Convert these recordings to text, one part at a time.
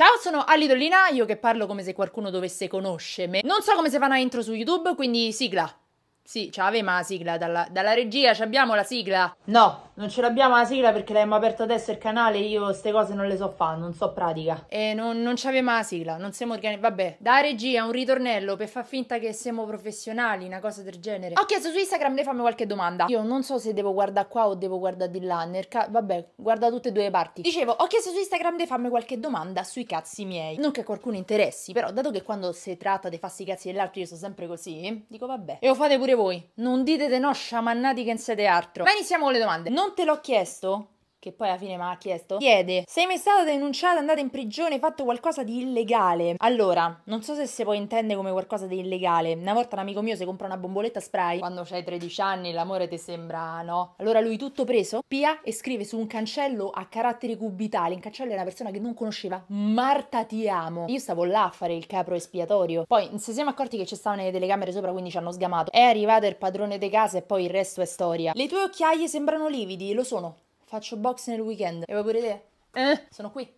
Ciao, sono Alidolina, io che parlo come se qualcuno dovesse conoscermi. Non so come si fa una intro su YouTube, quindi sigla. Sì, ce l'aveva la sigla dalla, dalla regia, abbiamo la sigla. No, non ce l'abbiamo la sigla perché l'abbiamo aperto adesso il canale. Io queste cose non le so fare, non so pratica. E non, non c'avevamo la sigla, non siamo organizzati. Vabbè, da regia un ritornello per far finta che siamo professionali, una cosa del genere. Ho chiesto su Instagram, le fammi qualche domanda. Io non so se devo guardare qua o devo guardare di là. Nel ca- vabbè, guarda tutte e due le parti. Dicevo, ho chiesto su Instagram, le fammi qualche domanda sui cazzi miei. Non che qualcuno interessi, però dato che quando si tratta di farsi i cazzi dell'altro io sono sempre così, dico vabbè. E lo fate pure voi. Non dite de no sciamannati che non siete altro. Ma iniziamo con le domande. Non te l'ho chiesto? che poi alla fine mi ha chiesto, chiede: Sei mai stata denunciata, andata in prigione, hai fatto qualcosa di illegale? Allora, non so se si può intendere come qualcosa di illegale. Una volta un amico mio si compra una bomboletta spray. Quando c'hai 13 anni, l'amore ti sembra no. Allora lui tutto preso, pia e scrive su un cancello a caratteri cubitali. In cancello è una persona che non conosceva. Marta ti amo. Io stavo là a fare il capro espiatorio. Poi se siamo accorti che ci stavano le telecamere sopra, quindi ci hanno sgamato. È arrivato il padrone di casa e poi il resto è storia. Le tue occhiaie sembrano lividi, lo sono faccio box nel weekend. E voi pure te? Eh, sono qui.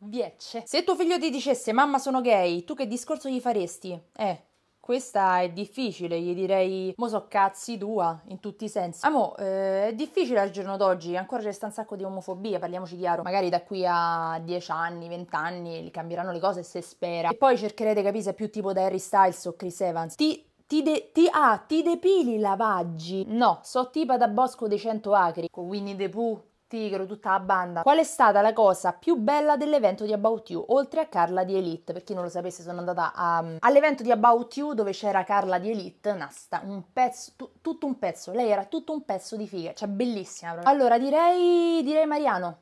Viecce. Se tuo figlio ti dicesse mamma sono gay, tu che discorso gli faresti? Eh, questa è difficile, gli direi, mo so cazzi tua, in tutti i sensi. Amo, eh, è difficile al giorno d'oggi, ancora resta un sacco di omofobia, parliamoci chiaro. Magari da qui a 10 anni, 20 anni, cambieranno le cose se spera. E poi cercherete di capire se è più tipo da Harry Styles o Chris Evans. Ti ti, de- ti, ah, ti depili i lavaggi? No, so tipo da bosco dei cento acri, con Winnie the Pooh, Tigro, tutta la banda. Qual è stata la cosa più bella dell'evento di About You, oltre a Carla di Elite? Per chi non lo sapesse, sono andata a, um, all'evento di About You dove c'era Carla di Elite, nasta, un pezzo, tu, tutto un pezzo. Lei era tutto un pezzo di figa, cioè bellissima proprio. Allora, direi, direi Mariano.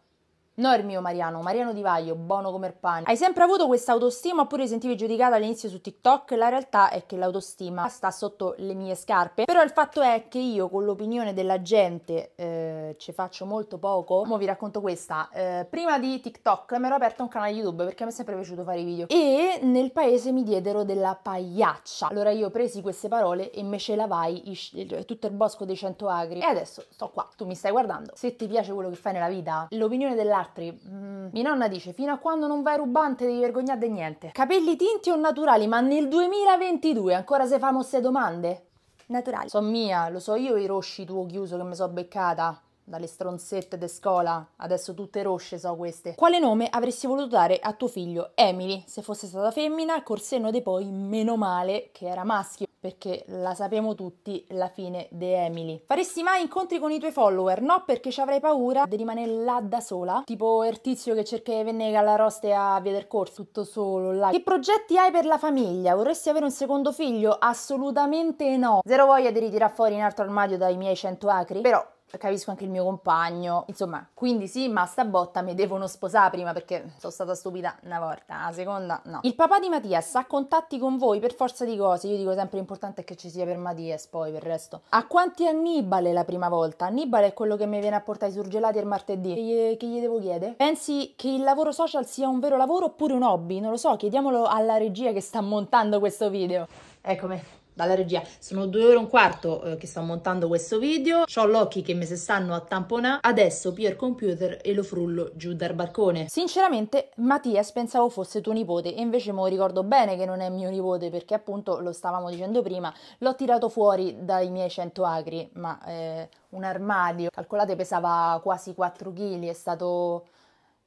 No, il mio Mariano, Mariano Di Vaglio, buono come il pane. Hai sempre avuto questa autostima oppure sentivi giudicata all'inizio su TikTok? La realtà è che l'autostima sta sotto le mie scarpe, però il fatto è che io con l'opinione della gente eh, ci faccio molto poco. Mo' vi racconto questa. Eh, prima di TikTok mi ero aperta un canale YouTube perché mi è sempre piaciuto fare i video e nel paese mi diedero della pagliaccia. Allora io presi queste parole e me ce lavai il, tutto il bosco dei 100 agri e adesso sto qua, tu mi stai guardando. Se ti piace quello che fai nella vita, l'opinione della altri. Mm. Mia nonna dice: Fino a quando non vai rubante, devi vergognare di niente. Capelli tinti o naturali? Ma nel 2022 ancora se famo queste domande? Naturali. So mia, lo so io i rosci tuo chiuso che mi sono beccata dalle stronzette de scola, adesso tutte rosce so queste. Quale nome avresti voluto dare a tuo figlio Emily se fosse stata femmina? Col senno di poi, meno male che era maschio, perché la sappiamo tutti la fine di Emily. Faresti mai incontri con i tuoi follower? No, perché ci avrei paura di rimanere là da sola, tipo il tizio che cerca di venire alla roste a via del corso, tutto solo là. Che progetti hai per la famiglia? Vorresti avere un secondo figlio? Assolutamente no. Zero voglia di ritirare fuori in altro armadio dai miei 100 acri? Però capisco anche il mio compagno, insomma, quindi sì, ma sta botta mi devono sposare prima perché sono stata stupida una volta, la seconda no. Il papà di Mattias ha contatti con voi per forza di cose, io dico sempre l'importante è che ci sia per Mattias, poi per il resto. A quanti Annibale la prima volta? Annibale è quello che mi viene a portare i surgelati il martedì. Che che gli devo chiedere? Pensi che il lavoro social sia un vero lavoro oppure un hobby? Non lo so, chiediamolo alla regia che sta montando questo video. Eccomi dalla regia. Sono due ore e un quarto eh, che sto montando questo video, ho l'occhi che mi si stanno a tamponare, adesso più il computer e lo frullo giù dal balcone. Sinceramente Mattias pensavo fosse tuo nipote e invece me lo ricordo bene che non è mio nipote perché appunto lo stavamo dicendo prima, l'ho tirato fuori dai miei 100 acri, ma eh, un armadio, calcolate pesava quasi 4 kg, è stato...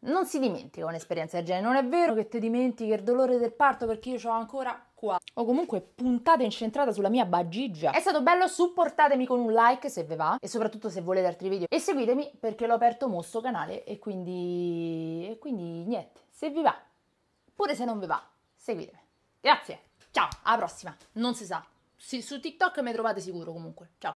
Non si dimentica un'esperienza del genere, non è vero che ti dimentichi il dolore del parto perché io ho ancora acqua o comunque puntata incentrata sulla mia bagigia. È stato bello, supportatemi con un like se ve va e soprattutto se volete altri video e seguitemi perché l'ho aperto mo sto canale e quindi... e quindi niente, se vi va, pure se non vi va, seguitemi. Grazie, ciao, alla prossima, non si sa. Sì, su TikTok mi trovate sicuro comunque, ciao.